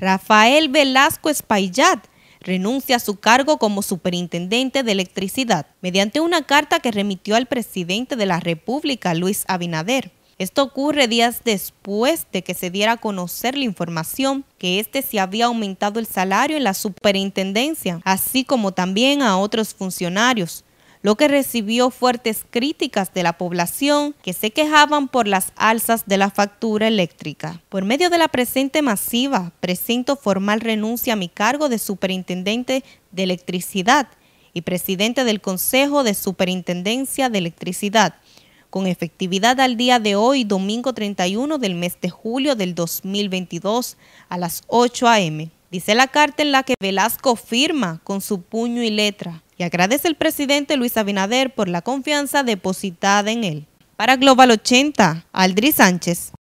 Rafael Velasco Espaillat renuncia a su cargo como superintendente de electricidad mediante una carta que remitió al presidente de la República, Luis Abinader. Esto ocurre días después de que se diera a conocer la información que este se había aumentado el salario en la superintendencia, así como también a otros funcionarios, lo que recibió fuertes críticas de la población que se quejaban por las alzas de la factura eléctrica. Por medio de la presente masiva, presento formal renuncia a mi cargo de superintendente de electricidad y presidente del Consejo de Superintendencia de Electricidad, con efectividad al día de hoy, domingo 31 del mes de julio del 2022, a las 8 a.m. Dice la carta en la que Velasco firma con su puño y letra y agradece al presidente Luis Abinader por la confianza depositada en él. Para Global 80, Aldri Sánchez.